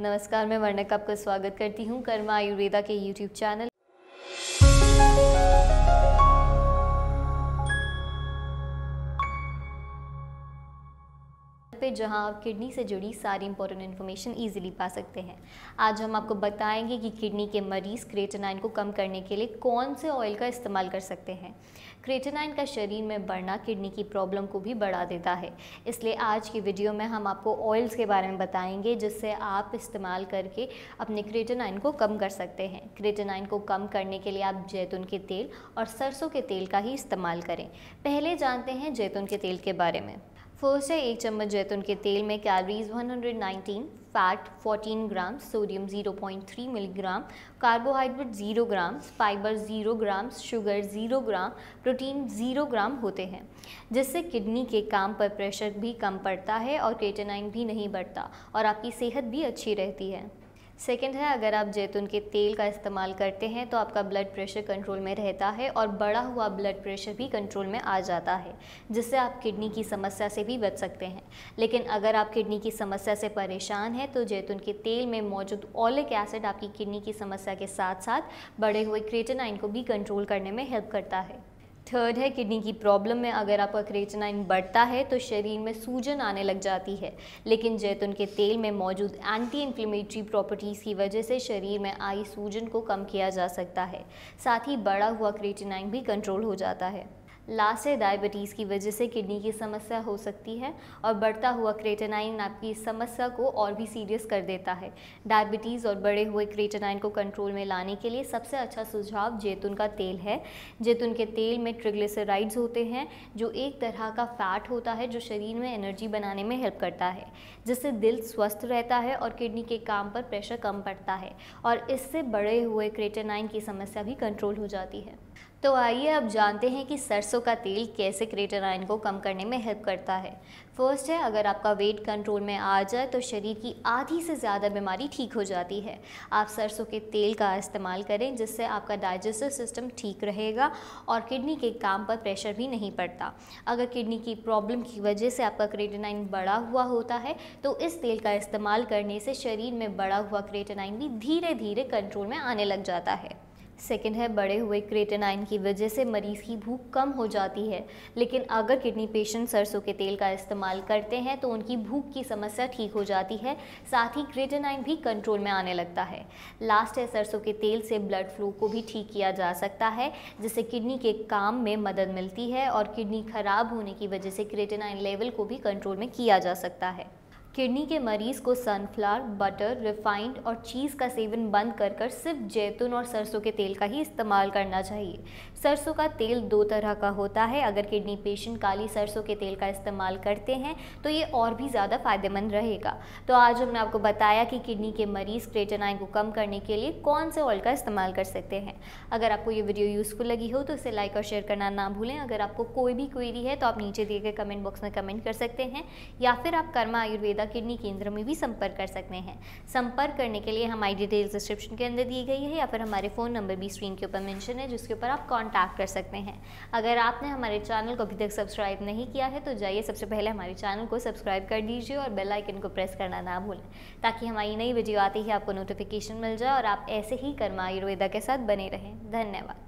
नमस्कार मैं वर्णक आपका स्वागत करती हूँ कर्मा आयुर्वेदा के यूट्यूब चैनल पे जहां आप किडनी से जुड़ी सारी इंपॉर्टेंट इन्फॉर्मेशन ईजिली पा सकते हैं आज हम आपको बताएंगे कि किडनी के मरीज़ क्रेटेनाइन को कम करने के लिए कौन से ऑयल का इस्तेमाल कर सकते हैं क्रेटेनाइन का शरीर में बढ़ना किडनी की प्रॉब्लम को भी बढ़ा देता है इसलिए आज की वीडियो में हम आपको ऑयल्स के बारे में बताएंगे जिससे आप इस्तेमाल करके अपने क्रेटेनाइन को कम कर सकते हैं क्रेटेनाइन को कम करने के लिए आप जैतून के तेल और सरसों के तेल का ही इस्तेमाल करें पहले जानते हैं जैतून के तेल के बारे में फर्स्ट है एक चम्मच जैतून के तेल में calories 119, fat 14 gram sodium 0.3 milligram carbohydrate 0 gram fibre 0 gram sugar 0 gram protein 0 gram होते हैं जिससे किडनी के काम पर प्रेशर भी कम पड़ता है और केटेनाइन भी नहीं बढ़ता और आपकी सेहत भी अच्छी रहती है सेकंड है अगर आप जैतून के तेल का इस्तेमाल करते हैं तो आपका ब्लड प्रेशर कंट्रोल में रहता है और बढ़ा हुआ ब्लड प्रेशर भी कंट्रोल में आ जाता है जिससे आप किडनी की समस्या से भी बच सकते हैं लेकिन अगर आप किडनी की समस्या से परेशान हैं तो जैतून के तेल में मौजूद ओलिक एसिड आपकी किडनी की समस्या के साथ साथ बढ़े हुए क्रिएटिनाइन को भी कंट्रोल करने में हेल्प करता है थर्ड है किडनी की प्रॉब्लम में अगर आपका क्रेचनाइन बढ़ता है तो शरीर में सूजन आने लग जाती है लेकिन जैतून के तेल में मौजूद एंटी इन्फ्लेमेटरी प्रॉपर्टीज़ की वजह से शरीर में आई सूजन को कम किया जा सकता है साथ ही बढ़ा हुआ क्रेचनाइन भी कंट्रोल हो जाता है लासे डायबिटीज़ की वजह से किडनी की समस्या हो सकती है और बढ़ता हुआ क्रेटेनाइन आपकी इस समस्या को और भी सीरियस कर देता है डायबिटीज़ और बढ़े हुए क्रेटेनाइन को कंट्रोल में लाने के लिए सबसे अच्छा सुझाव जैतून का तेल है जैतून के तेल में ट्रिग्लिसराइड्स होते हैं जो एक तरह का फैट होता है जो शरीर में एनर्जी बनाने में हेल्प करता है जिससे दिल स्वस्थ रहता है और किडनी के काम पर प्रेशर कम पड़ता है और इससे बढ़े हुए क्रेटेनाइन की समस्या भी कंट्रोल हो जाती है तो आइए अब जानते हैं कि सरसों का तेल कैसे क्रेटर आयन को कम करने में हेल्प करता है फर्स्ट है अगर आपका वेट कंट्रोल में आ जाए तो शरीर की आधी से ज़्यादा बीमारी ठीक हो जाती है आप सरसों के तेल का इस्तेमाल करें जिससे आपका डाइजेस्टिव सिस्टम ठीक रहेगा और किडनी के काम पर प्रेशर भी नहीं पड़ता अगर किडनी की प्रॉब्लम की वजह से आपका क्रेटेनाइन बढ़ा हुआ होता है तो इस तेल का इस्तेमाल करने से शरीर में बढ़ा हुआ क्रेटेनाइन भी धीरे धीरे कंट्रोल में आने लग जाता है सेकेंड है बढ़े हुए क्रेटेनाइन की वजह से मरीज़ की भूख कम हो जाती है लेकिन अगर किडनी पेशेंट सरसों के तेल का इस्तेमाल करते हैं तो उनकी भूख की समस्या ठीक हो जाती है साथ ही क्रेटेनाइन भी कंट्रोल में आने लगता है लास्ट है सरसों के तेल से ब्लड फ्लो को भी ठीक किया जा सकता है जिससे किडनी के काम में मदद मिलती है और किडनी ख़राब होने की वजह से क्रेटेनाइन लेवल को भी कंट्रोल में किया जा सकता है किडनी के मरीज़ को सनफ्लावर बटर रिफाइंड और चीज़ का सेवन बंद कर कर सिर्फ जैतून और सरसों के तेल का ही इस्तेमाल करना चाहिए सरसों का तेल दो तरह का होता है अगर किडनी पेशेंट काली सरसों के तेल का इस्तेमाल करते हैं तो ये और भी ज़्यादा फ़ायदेमंद रहेगा तो आज हमने आपको बताया कि किडनी के मरीज़ क्रेटनाइन को कम करने के लिए कौन से ऑयल का इस्तेमाल कर सकते हैं अगर आपको ये वीडियो यूज़फुल लगी हो तो इसे लाइक और शेयर करना ना भूलें अगर आपको कोई भी क्वेरी है तो आप नीचे दिए गए कमेंट बॉक्स में कमेंट कर सकते हैं या फिर आप कर्मा आयुर्वेदा किडनी केंद्र में भी संपर्क कर सकते हैं संपर्क करने के लिए हमारी डिटेल्स डिस्क्रिप्शन के अंदर दी गई है या फिर हमारे फ़ोन नंबर भी स्क्रीन के ऊपर मैंशन है जिसके ऊपर आप कॉन्टैक्ट कर सकते हैं अगर आपने हमारे चैनल को अभी तक सब्सक्राइब नहीं किया है तो जाइए सबसे पहले हमारे चैनल को सब्सक्राइब कर दीजिए और बेल आइकन को प्रेस करना ना भूलें ताकि हमारी नई वीडियो आते ही आपको नोटिफिकेशन मिल जाए और आप ऐसे ही कर्मा आयुर्वेदा के साथ बने रहें धन्यवाद